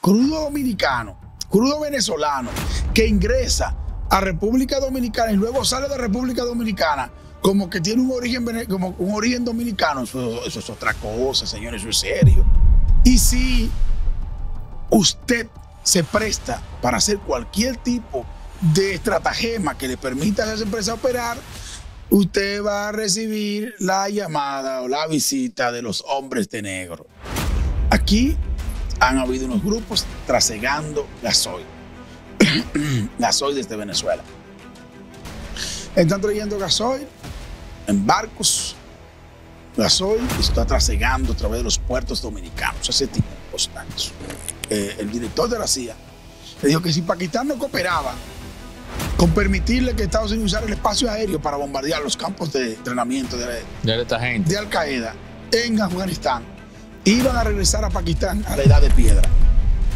crudo dominicano, crudo venezolano, que ingresa a República Dominicana y luego sale de República Dominicana, como que tiene un origen, como un origen dominicano, eso, eso es otra cosa, señores, eso es serio. Y si usted se presta para hacer cualquier tipo de estratagema que le permita a esa empresa operar, usted va a recibir la llamada o la visita de los hombres de negro. Aquí han habido unos grupos trasegando gasoil, gasoil desde Venezuela. Están trayendo gasoil en barcos, gasoil está trasegando a través de los puertos dominicanos, ese tipo de cosas. Eh, el director de la CIA le dijo que si Pakistán no cooperaba con permitirle que Estados Unidos usara el espacio aéreo para bombardear los campos de entrenamiento de, de, esta de Al Qaeda en Afganistán, iban a regresar a Pakistán a la edad de piedra.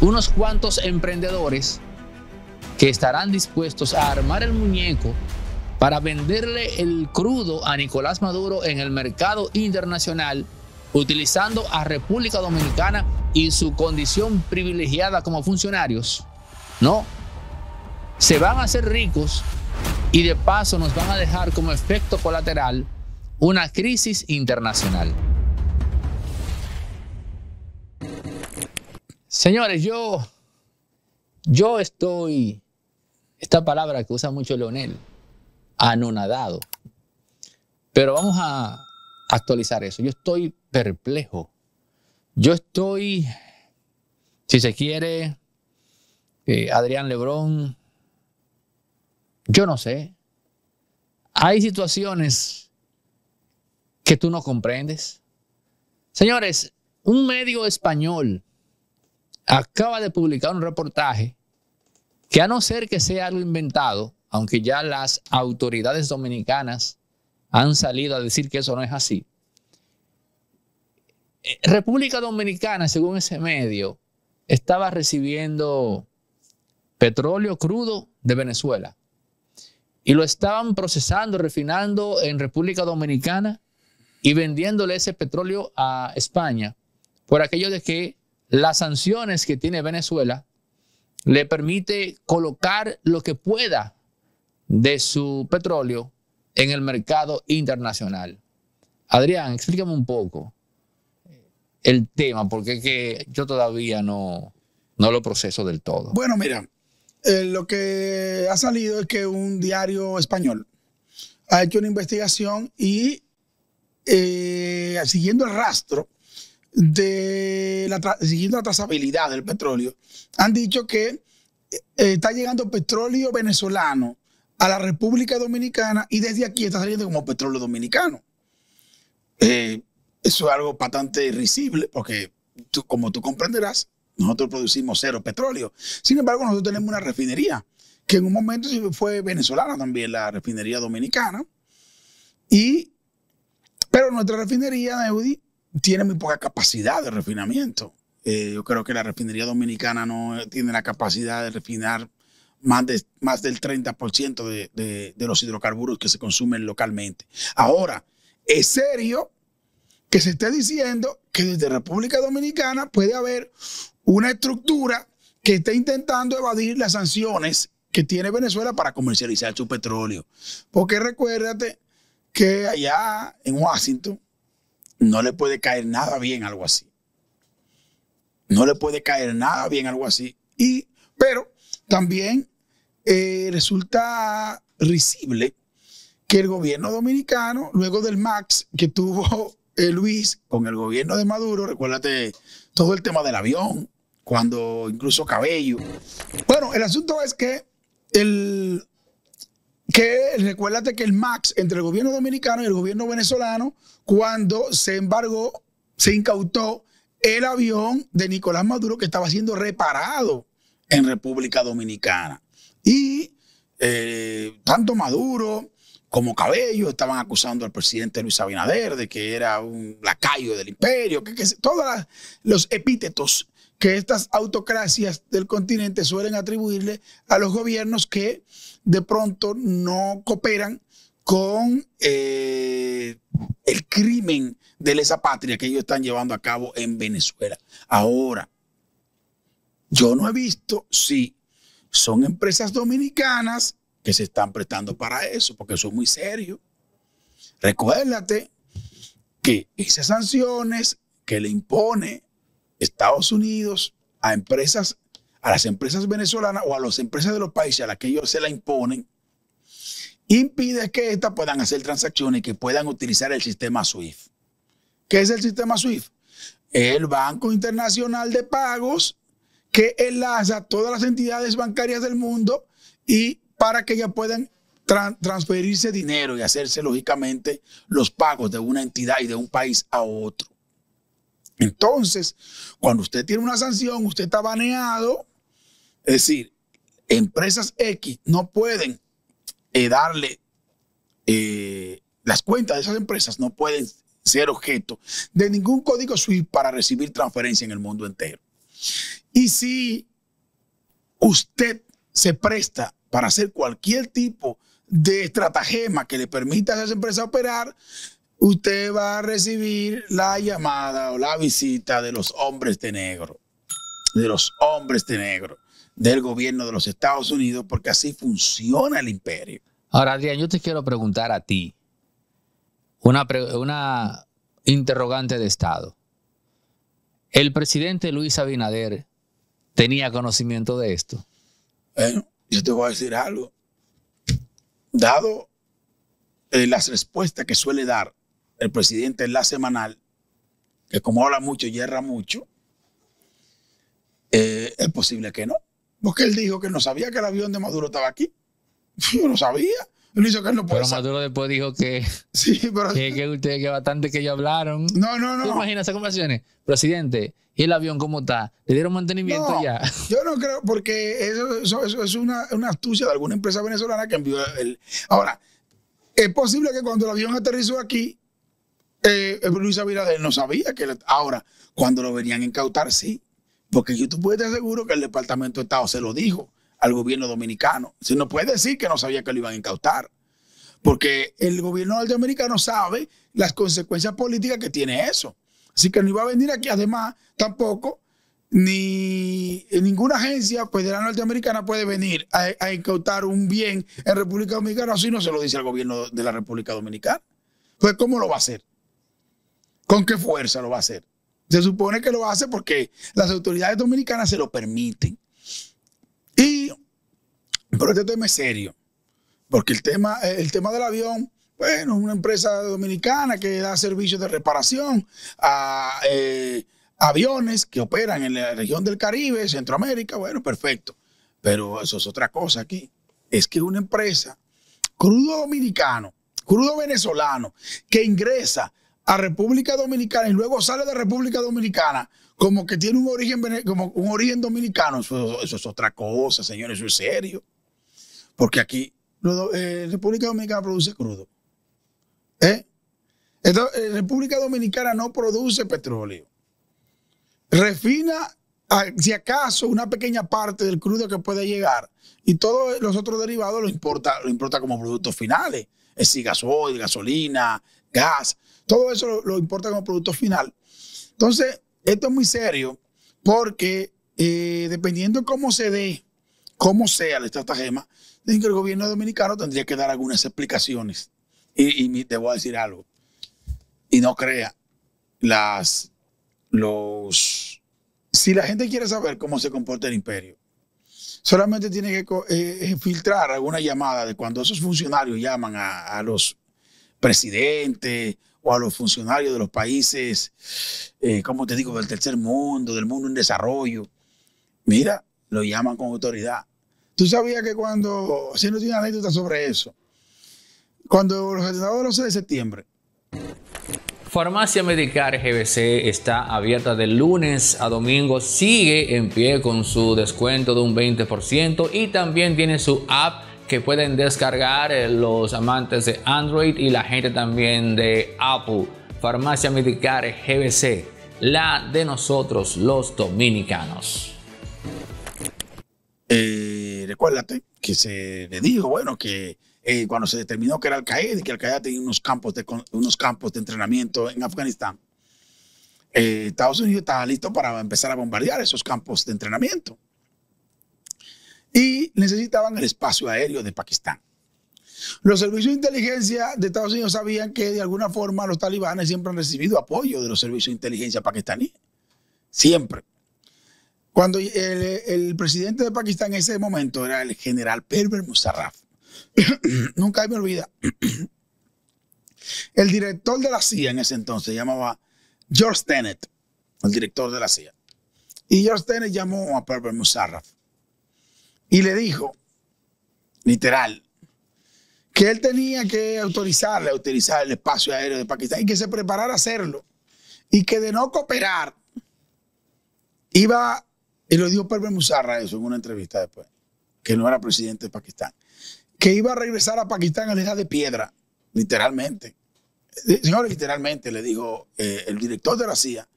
Unos cuantos emprendedores que estarán dispuestos a armar el muñeco para venderle el crudo a Nicolás Maduro en el mercado internacional, utilizando a República Dominicana y su condición privilegiada como funcionarios. No, se van a hacer ricos y de paso nos van a dejar como efecto colateral una crisis internacional. Señores, yo, yo estoy, esta palabra que usa mucho Leonel, anonadado. Pero vamos a actualizar eso. Yo estoy perplejo. Yo estoy, si se quiere, eh, Adrián Lebrón, yo no sé. Hay situaciones que tú no comprendes. Señores, un medio español acaba de publicar un reportaje que a no ser que sea algo inventado, aunque ya las autoridades dominicanas han salido a decir que eso no es así, eh, República Dominicana, según ese medio, estaba recibiendo petróleo crudo de Venezuela y lo estaban procesando, refinando en República Dominicana y vendiéndole ese petróleo a España por aquello de que las sanciones que tiene Venezuela le permite colocar lo que pueda de su petróleo en el mercado internacional. Adrián, explícame un poco eh, el tema, porque es que yo todavía no, no lo proceso del todo. Bueno, mira, eh, lo que ha salido es que un diario español ha hecho una investigación y eh, siguiendo el rastro de la, la trazabilidad del petróleo, han dicho que eh, está llegando petróleo venezolano a la República Dominicana y desde aquí está saliendo como petróleo dominicano. Eh, eso es algo bastante irrisible porque, tú, como tú comprenderás, nosotros producimos cero petróleo. Sin embargo, nosotros tenemos una refinería que en un momento fue venezolana también, la refinería dominicana. Y, pero nuestra refinería, Neudi, tiene muy poca capacidad de refinamiento. Eh, yo creo que la refinería dominicana no eh, tiene la capacidad de refinar más, más del 30% de, de, los hidrocarburos que se consumen localmente. Ahora, es serio que se esté diciendo que desde República Dominicana puede haber una estructura que esté intentando evadir las sanciones que tiene Venezuela para comercializar su petróleo. Porque recuérdate que allá en Washington no le puede caer nada bien algo así. No le puede caer nada bien algo así. Y, pero también eh, resulta risible que el gobierno dominicano, luego del MAX que tuvo eh, Luis con el gobierno de Maduro, recuérdate todo el tema del avión, cuando incluso Cabello. Bueno, el asunto es que el que recuérdate que el MAX entre el gobierno dominicano y el gobierno venezolano, cuando se embargó, se incautó el avión de Nicolás Maduro que estaba siendo reparado en República Dominicana. Y eh, tanto Maduro como Cabello estaban acusando al presidente Luis Abinader de que era un lacayo del imperio, que, que todos los epítetos que estas autocracias del continente suelen atribuirle a los gobiernos que de pronto no cooperan con eh, el crimen de lesa patria que ellos están llevando a cabo en Venezuela. Ahora, yo no he visto si son empresas dominicanas que se están prestando para eso, porque eso es muy serio. Recuérdate que esas sanciones que le impone Estados Unidos a empresas a las empresas venezolanas o a las empresas de los países a las que ellos se la imponen, impide que éstas puedan hacer transacciones y que puedan utilizar el sistema SWIFT. ¿Qué es el sistema SWIFT? El Banco Internacional de Pagos que enlaza todas las entidades bancarias del mundo y para que ellas puedan transferirse dinero y hacerse lógicamente los pagos de una entidad y de un país a otro. Entonces, cuando usted tiene una sanción, usted está baneado es decir, empresas X no pueden eh, darle eh, las cuentas de esas empresas, no pueden ser objeto de ningún código SWIFT para recibir transferencia en el mundo entero. Y si usted se presta para hacer cualquier tipo de estratagema que le permita a esas empresas operar, usted va a recibir la llamada o la visita de los hombres de negro. De los hombres de negro del gobierno de los Estados Unidos, porque así funciona el imperio. Ahora, Adrián, yo te quiero preguntar a ti una, una interrogante de Estado. ¿El presidente Luis Abinader tenía conocimiento de esto? Bueno, yo te voy a decir algo. Dado eh, las respuestas que suele dar el presidente en la semanal, que como habla mucho y erra mucho, eh, es posible que no. Porque él dijo que no sabía que el avión de Maduro estaba aquí. Yo no sabía. Él que no puede Pero Maduro después dijo que. Sí, pero. Que, que ustedes, que bastante que ellos hablaron. No, no, no. ¿Tú imaginas esas conversaciones? Presidente, ¿y el avión cómo está? ¿Le dieron mantenimiento no, ya? Yo no creo, porque eso, es una, astucia de alguna empresa venezolana que envió él. Ahora, es posible que cuando el avión aterrizó aquí, eh, Luis Abinader no sabía que. ahora, cuando lo venían a incautar, sí. Porque yo te puedes estar seguro que el Departamento de Estado se lo dijo al gobierno dominicano. Si no puede decir que no sabía que lo iban a incautar. Porque el gobierno norteamericano sabe las consecuencias políticas que tiene eso. Así que no iba a venir aquí, además, tampoco, ni ninguna agencia de la norteamericana puede venir a, incautar un bien en República Dominicana, si no se lo dice al gobierno de la República Dominicana. Pues ¿cómo lo va a hacer? ¿Con qué fuerza lo va a hacer? Se supone que lo hace porque las autoridades dominicanas se lo permiten. Y, pero este tema es serio, porque el tema, eh, el tema del avión, bueno, una empresa dominicana que da servicios de reparación a eh, aviones que operan en la región del Caribe, Centroamérica, bueno, perfecto. Pero eso es otra cosa aquí. Es que una empresa, crudo dominicano, crudo venezolano, que ingresa a República Dominicana y luego sale de República Dominicana como que tiene un origen, como un origen dominicano, eso, es otra cosa, señores, eso es serio. Porque aquí eh, República Dominicana produce crudo. ¿Eh? Entonces, eh, República Dominicana no produce petróleo. Refina, ah, si acaso, una pequeña parte del crudo que puede llegar y todos los otros derivados lo importa, lo importa como productos finales. Es decir, gasoil, gasolina, gas todo eso lo, importa como producto final. Entonces, esto es muy serio porque eh, dependiendo cómo se dé, cómo sea la estratagema, el gobierno dominicano tendría que dar algunas explicaciones. Y, te voy a decir algo. Y no crea las los si la gente quiere saber cómo se comporta el imperio, solamente tiene que eh, eh, filtrar alguna llamada de cuando esos funcionarios llaman a los presidentes o a los funcionarios de los países, eh, como te digo, del tercer mundo, del mundo en desarrollo. Mira, lo llaman con autoridad. Tú sabías que cuando, si no tiene anécdota sobre eso, cuando los atentados del 11 de septiembre. Farmacia Medicar GBC está abierta de lunes a domingo, sigue en pie con su descuento de un 20% y también tiene su app que pueden descargar eh, los amantes de Android y la gente también de Apple. Farmacia Medicare GBC, la de nosotros los dominicanos. Eh, recuérdate que se le dijo, bueno, que eh, cuando se determinó que era Al-Qaeda y que Al-Qaeda tenía unos campos, de, unos campos de entrenamiento en Afganistán, Estados Unidos estaba listo para empezar a bombardear esos campos de entrenamiento y necesitaban el espacio aéreo de Pakistán. Los servicios de inteligencia de Estados Unidos sabían que de alguna forma los talibanes siempre han recibido apoyo de los servicios de inteligencia pakistaníes. Siempre. Cuando el, presidente de Pakistán en ese momento era el general Perver Musharraf. Nunca me olvida. el director de la CIA en ese entonces llamaba George Tenet, el director de la CIA. Y George Tenet llamó a Perver Musharraf y le dijo, literal, que él tenía que autorizarle a utilizar el espacio aéreo de Pakistán y que se preparara a hacerlo y que de no cooperar iba, y lo dijo Pervez Musarra eso en una entrevista después, que no era presidente de Pakistán, que iba a regresar a Pakistán a la edad de piedra, literalmente. Eh, señores, literalmente le dijo eh, el director de la CIA,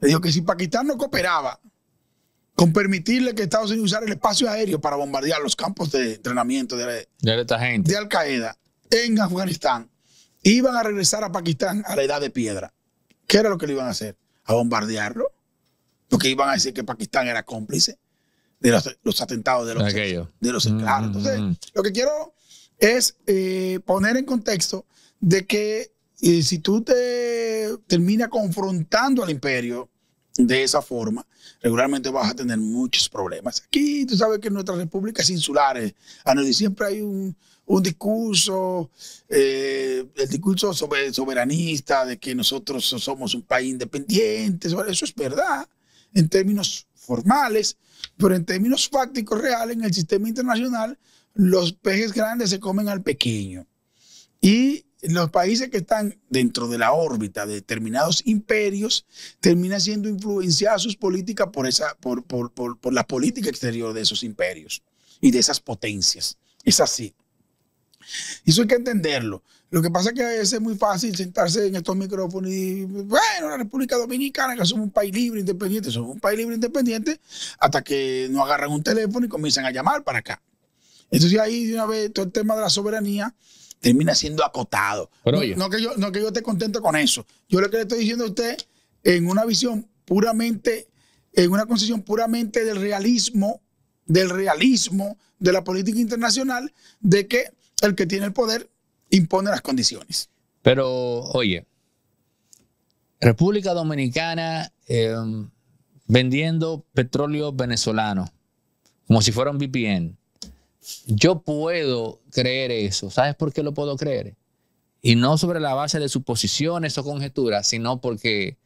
le dijo que si Pakistán no cooperaba, con permitirle que Estados Unidos usara el espacio aéreo para bombardear los campos de entrenamiento de, esta gente. de Al Qaeda en Afganistán, iban a regresar a Pakistán a la edad de piedra. ¿Qué era lo que le iban a hacer? ¿A bombardearlo? Porque iban a decir que Pakistán era cómplice de los, atentados de los, de los esclavos. Mm. Entonces, lo que quiero es eh, poner en contexto de que eh, si tú te terminas confrontando al imperio de esa forma, regularmente vas a tener muchos problemas. Aquí tú sabes que en nuestras repúblicas insulares, eh. a ah, siempre hay un, discurso, eh, el discurso soberanista de que nosotros somos un país independiente, eso es verdad en términos formales, pero en términos fácticos reales en el sistema internacional, los peces grandes se comen al pequeño. Y los países que están dentro de la órbita de determinados imperios terminan siendo influenciadas sus políticas por, esa, por, la política exterior de esos imperios y de esas potencias. Es así. Eso hay que entenderlo. Lo que pasa es que a veces es muy fácil sentarse en estos micrófonos y, bueno, la República Dominicana, que somos un país libre, independiente, somos un país libre, independiente, hasta que no agarran un teléfono y comienzan a llamar para acá. Entonces ahí de una vez todo el tema de la soberanía termina siendo acotado. no, que yo, no que yo esté contento con eso. Yo lo que le estoy diciendo a usted, en una visión puramente, en una concesión puramente del realismo, del realismo de la política internacional, de que el que tiene el poder impone las condiciones. Pero, oye, República Dominicana em, vendiendo petróleo venezolano, como si fuera un VPN yo puedo creer eso. ¿Sabes por qué lo puedo creer? Y no sobre la base de suposiciones o conjeturas, sino porque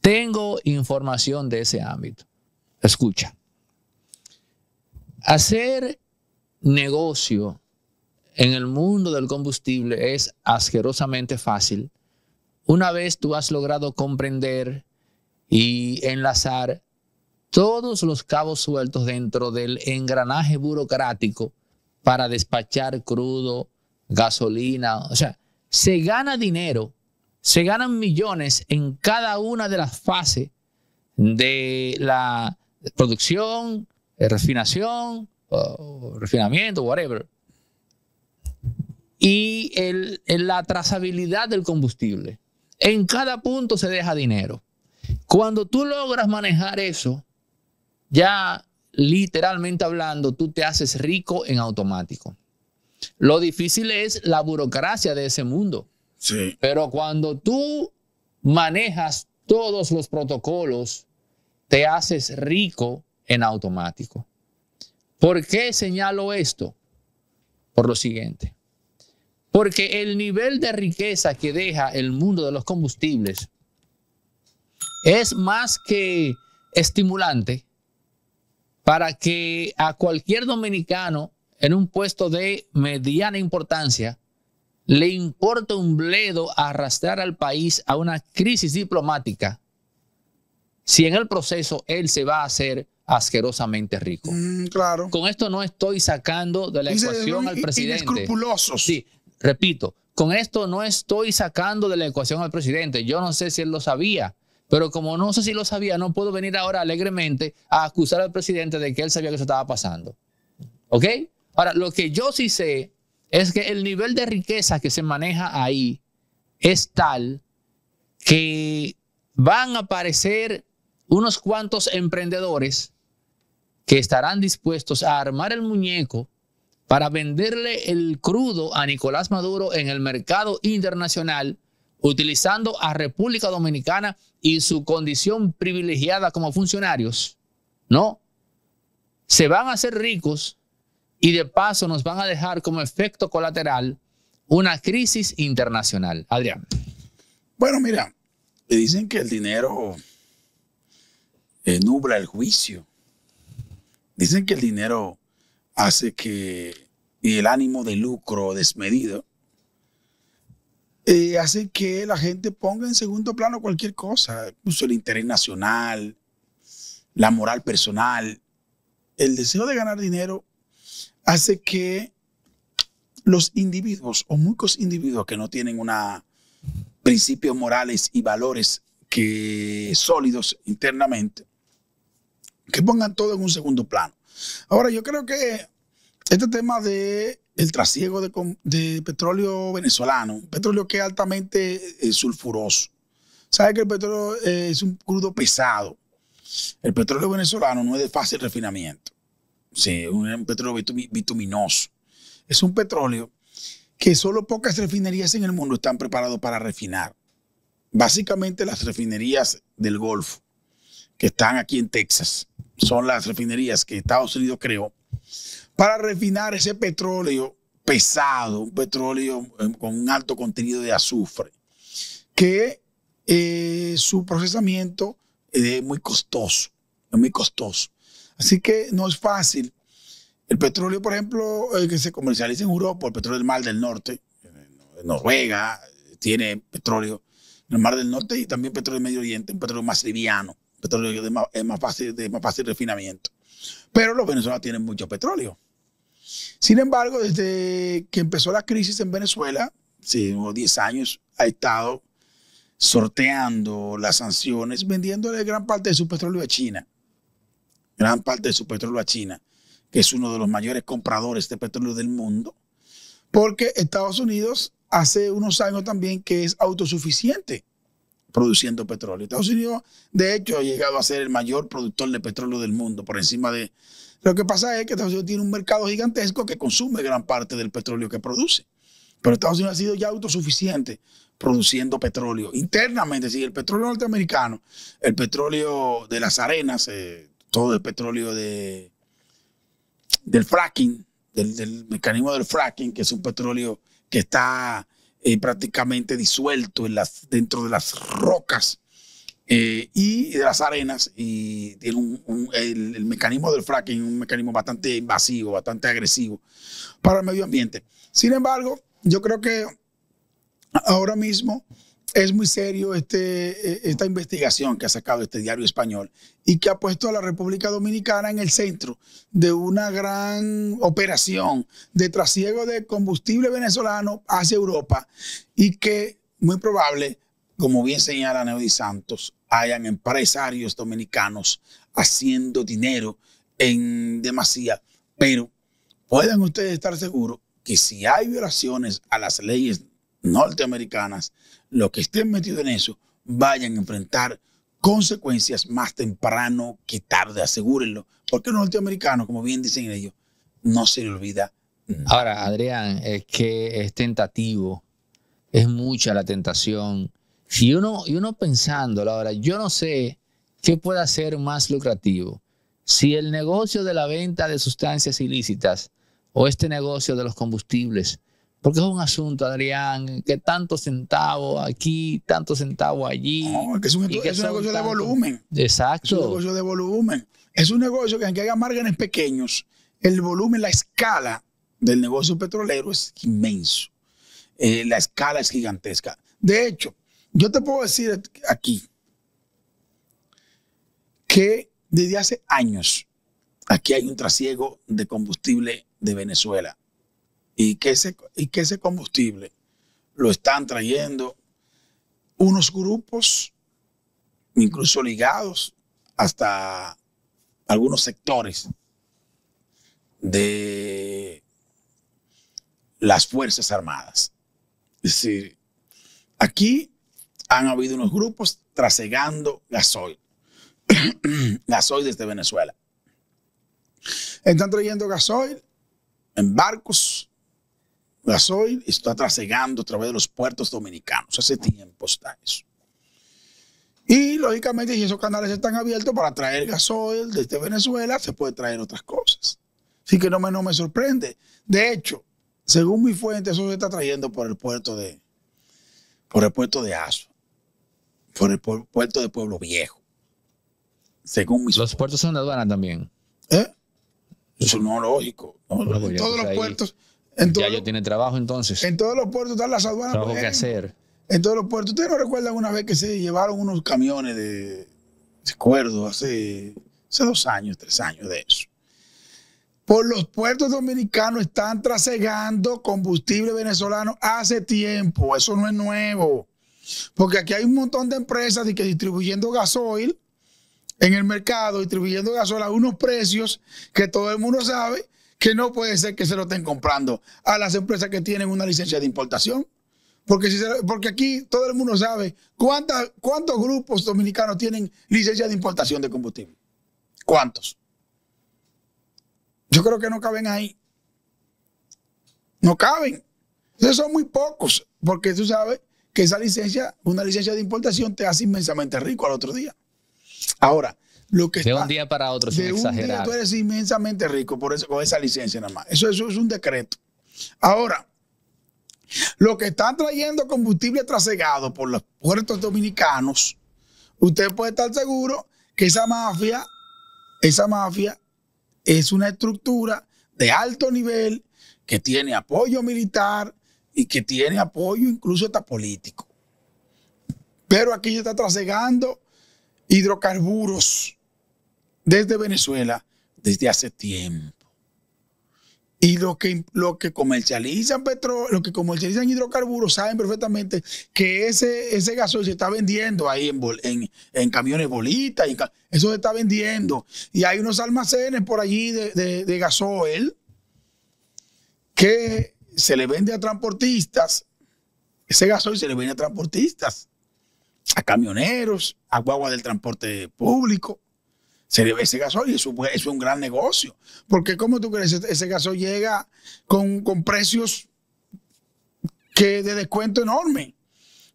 tengo información de ese ámbito. Escucha. Hacer negocio en el mundo del combustible es asquerosamente fácil una vez tú has logrado comprender y enlazar todos los cabos sueltos dentro del engranaje burocrático para despachar crudo, gasolina, o sea, se gana dinero, se ganan millones en cada una de las fases de la producción, eh, refinación, refinamiento, whatever. Y la trazabilidad del combustible. En cada punto se deja dinero. Cuando tú logras manejar eso, ya literalmente hablando, tú te haces rico en automático. Lo difícil es la burocracia de ese mundo. Pero cuando tú manejas todos los protocolos, te haces rico en automático. ¿Por qué señalo esto? Por lo siguiente. Porque el nivel de riqueza que deja el mundo de los combustibles es más que estimulante, para que a cualquier dominicano en un puesto de mediana importancia le importe un bledo arrastrar al país a una crisis diplomática si en el proceso él se va a hacer asquerosamente rico. Mm, claro. Con esto no estoy sacando de la ecuación al presidente. Inescrupulosos. Sí, repito, con esto no estoy sacando de la ecuación al presidente. Yo no sé si él lo sabía, pero como no sé si lo sabía, no puedo venir ahora alegremente a acusar al presidente de que él sabía que eso estaba pasando. ¿Ok? Ahora, lo que yo sí sé es que el nivel de riqueza que se maneja ahí es tal que van a aparecer unos cuantos emprendedores que estarán dispuestos a armar el muñeco para venderle el crudo a Nicolás Maduro en el mercado internacional utilizando a República Dominicana y su condición privilegiada como funcionarios. No. Se van a hacer ricos y de paso nos van a dejar como efecto colateral una crisis internacional. Adrián. Bueno, mira, dicen que el dinero eh, nubla el juicio. Dicen que el dinero hace que y el ánimo de lucro desmedido eh, hace que la gente ponga en segundo plano cualquier cosa, incluso el interés nacional, la moral personal, el deseo de ganar dinero, hace que los individuos o muchos individuos que no tienen una principios morales y valores que sólidos internamente, que pongan todo en un segundo plano. Ahora, yo creo que este tema de el trasiego de, petróleo venezolano, petróleo que es altamente eh, sulfuroso. Sabe que el petróleo eh, es un crudo pesado. El petróleo venezolano no es de fácil refinamiento. Sí, es un petróleo bituminoso. Es un petróleo que solo pocas refinerías en el mundo están preparadas para refinar. Básicamente las refinerías del Golfo, que están aquí en Texas, son las refinerías que Estados Unidos creó para refinar ese petróleo pesado, un petróleo em, con un alto contenido de azufre, que eh, su procesamiento es muy costoso, es muy costoso. Así que no es fácil. El petróleo, por ejemplo, que se comercializa en Europa, el petróleo del Mar del Norte, eh, Noruega tiene petróleo en el Mar del Norte y también petróleo del Medio Oriente, un petróleo más liviano, petróleo es más fácil, de más fácil refinamiento. Pero los venezolanos tienen mucho petróleo. Sin embargo, desde que empezó la crisis en Venezuela, sí, unos 10 años, ha estado sorteando las sanciones, vendiéndole gran parte de su petróleo a China. Gran parte de su petróleo a China, que es uno de los mayores compradores de petróleo del mundo, porque Estados Unidos hace unos años también que es autosuficiente produciendo petróleo. Estados Unidos, de hecho, ha llegado a ser el mayor productor de petróleo del mundo, por encima de... Lo que pasa es que Estados Unidos tiene un mercado gigantesco que consume gran parte del petróleo que produce. Pero Estados Unidos ha sido ya autosuficiente produciendo petróleo internamente. Si el petróleo norteamericano, el petróleo de las arenas, eh, todo el petróleo de, del fracking, del mecanismo del fracking, que es un petróleo que está eh, prácticamente disuelto dentro de las rocas eh, y de las arenas. Y tiene un, el, mecanismo del fracking, un mecanismo bastante invasivo, bastante agresivo para el medio ambiente. Sin embargo, yo creo que ahora mismo es muy serio este, eh, esta investigación que ha sacado este diario español y que ha puesto a la República Dominicana en el centro de una gran operación de trasiego de combustible venezolano hacia Europa y que muy probable, como bien señala Neody Santos, hayan empresarios dominicanos haciendo dinero en demasía, pero pueden ustedes estar seguros que si hay violaciones a las leyes norteamericanas, los que estén metidos en eso vayan a enfrentar consecuencias más temprano que tarde, asegúrenlo, porque los norteamericanos, como bien dicen ellos, no se le olvida. Ahora, Adrián, es que es tentativo, es mucha la tentación. Y uno, y uno pensándolo ahora, yo no sé qué pueda ser más lucrativo. Si el negocio de la venta de sustancias ilícitas o este negocio de los combustibles, porque es un asunto, Adrián, que tanto centavo aquí, tanto centavo allí. No, es un, negocio de volumen. Exacto. Es un negocio de volumen. Es un negocio que aunque haga márgenes pequeños, el volumen, la escala del negocio petrolero es inmenso. Eh, la escala es gigantesca. De hecho, yo te puedo decir aquí que desde hace años aquí hay un trasiego de combustible de Venezuela y que ese, y que ese combustible lo están trayendo unos grupos, incluso ligados hasta algunos sectores de las Fuerzas Armadas. Es decir, aquí han habido unos grupos trasegando gasoil, gasoil desde Venezuela. Están trayendo gasoil en barcos gasoil está trasegando a través de los puertos dominicanos. Hace tiempo está eso. Y lógicamente, si esos canales están abiertos para traer gasoil desde Venezuela, se puede traer otras cosas. Así que no me, no me sorprende. De hecho, según mi fuente, eso se está trayendo por el puerto de, por el puerto de Aso por el puerto de Pueblo Viejo. Según mis Los puertos son de aduana también. ¿Eh? Eso no es lógico. todos los puertos, ya ellos tiene trabajo entonces. En todos los puertos están las aduanas. Trabajo pues, que hacer. En todos los puertos. ¿Ustedes no recuerdan una vez que se llevaron unos camiones de, recuerdo, hace, hace dos años, tres años de eso? Por los puertos dominicanos están trasegando combustible venezolano hace tiempo. Eso no es nuevo. Porque aquí hay un montón de empresas que distribuyendo gasoil en el mercado, distribuyendo gasoil a unos precios que todo el mundo sabe que no puede ser que se lo estén comprando a las empresas que tienen una licencia de importación. Porque, si porque aquí todo el mundo sabe cuántos grupos dominicanos tienen licencia de importación de combustible. ¿Cuántos? Yo creo que no caben ahí. No caben. Entonces son muy pocos, porque tú sabes que esa licencia, una licencia de importación, te hace inmensamente rico al otro día. Ahora, de un día para otro, sin de exagerar. Un día tú eres inmensamente rico por eso, con esa licencia nada más. Eso, eso es un decreto. Ahora, lo que están trayendo combustible trasegado por los puertos dominicanos, usted puede estar seguro que esa mafia, esa mafia es una estructura de alto nivel que tiene apoyo militar y que tiene apoyo incluso hasta político. Pero aquí se está trasegando hidrocarburos desde Venezuela desde hace tiempo. Y lo que, lo que comercializan petróleo, lo que comercializan hidrocarburos, saben perfectamente que ese, ese gasoil se está vendiendo ahí en, en, camiones bolitas, eso se está vendiendo. Y hay unos almacenes por allí de, de, de gasoil que se le vende a transportistas. Ese gasoil se le vende a transportistas, a camioneros, a guaguas del transporte público ese gasol y un, es un gran negocio. Porque como tú crees? Ese gasol llega con, precios que de descuento enorme,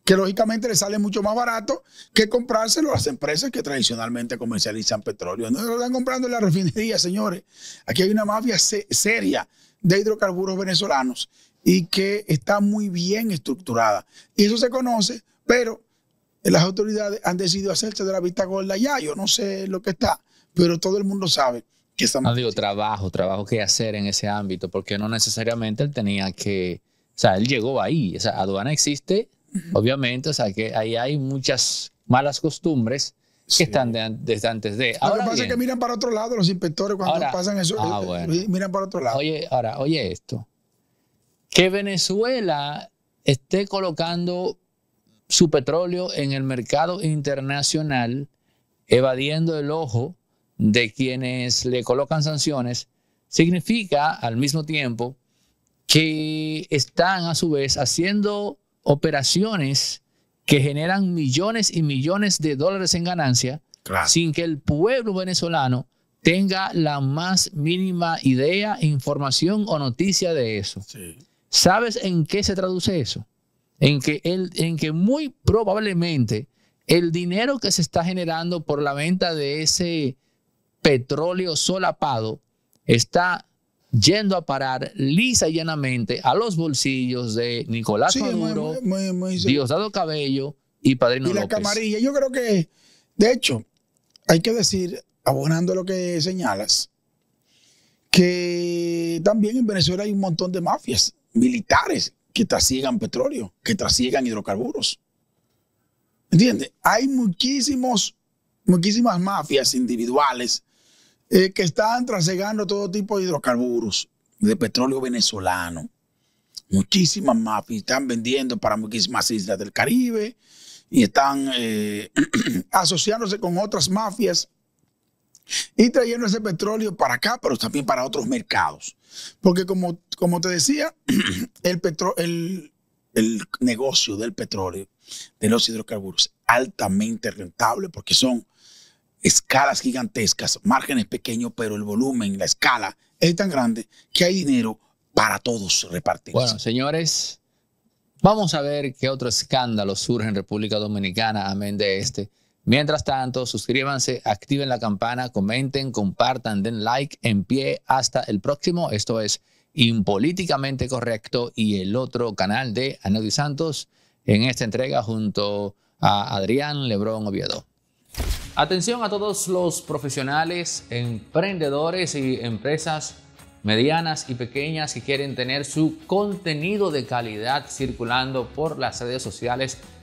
que lógicamente le sale mucho más barato que comprárselo a las empresas que tradicionalmente comercializan petróleo. No lo están comprando en la refinería, señores. Aquí hay una mafia seria de hidrocarburos venezolanos y que está muy bien estructurada. Y eso se conoce, pero las autoridades han decidido hacerse de la vista gorda ya, yo no sé lo que está, pero todo el mundo sabe que estamos... No ah, digo trabajo, trabajo que hacer en ese ámbito, porque no necesariamente él tenía que, o sea, él llegó ahí, o sea, aduana existe, obviamente, o sea, que ahí hay muchas malas costumbres que están desde antes de... Ahora lo que pasa que miran para otro lado los inspectores cuando pasan eso, ah, bueno. Eh, miran para otro lado. Oye, ahora, oye esto, que Venezuela esté colocando su petróleo en el mercado internacional, evadiendo el ojo de quienes le colocan sanciones, significa al mismo tiempo que están a su vez haciendo operaciones que generan millones y millones de dólares en ganancia sin que el pueblo venezolano tenga la más mínima idea, información o noticia de eso. ¿Sabes en qué se traduce eso? en que, muy probablemente el dinero que se está generando por la venta de ese petróleo solapado está yendo a parar lisa y llanamente a los bolsillos de Nicolás Maduro, Diosdado Cabello y Padrino y la camarilla. Yo creo que, de hecho, hay que decir, abonando lo que señalas, que también en Venezuela hay un montón de mafias militares que trasiegan petróleo, que trasiegan hidrocarburos. ¿Entiendes? Hay muchísimos, muchísimas mafias individuales eh, que están trasegando todo tipo de hidrocarburos, de petróleo venezolano. Muchísimas mafias están vendiendo para muchísimas islas del Caribe y están eh, asociándose con otras mafias y trayendo ese petróleo para acá, pero también para otros mercados. Porque como, te decía, el, el, negocio del petróleo, de los hidrocarburos, altamente rentable porque son escalas gigantescas, márgenes pequeños, pero el volumen, la escala es tan grande que hay dinero para todos repartir. Bueno, señores, vamos a ver qué otro escándalo surge en República Dominicana, amén de este. Mientras tanto, suscríbanse, activen la campana, comenten, compartan, den like, en pie hasta el próximo. Esto es Impolíticamente Correcto y el otro canal de Anodi Santos en esta entrega junto a Adrián Lebrón Oviedo. Atención a todos los profesionales, emprendedores y empresas medianas y pequeñas que quieren tener su contenido de calidad circulando por las redes sociales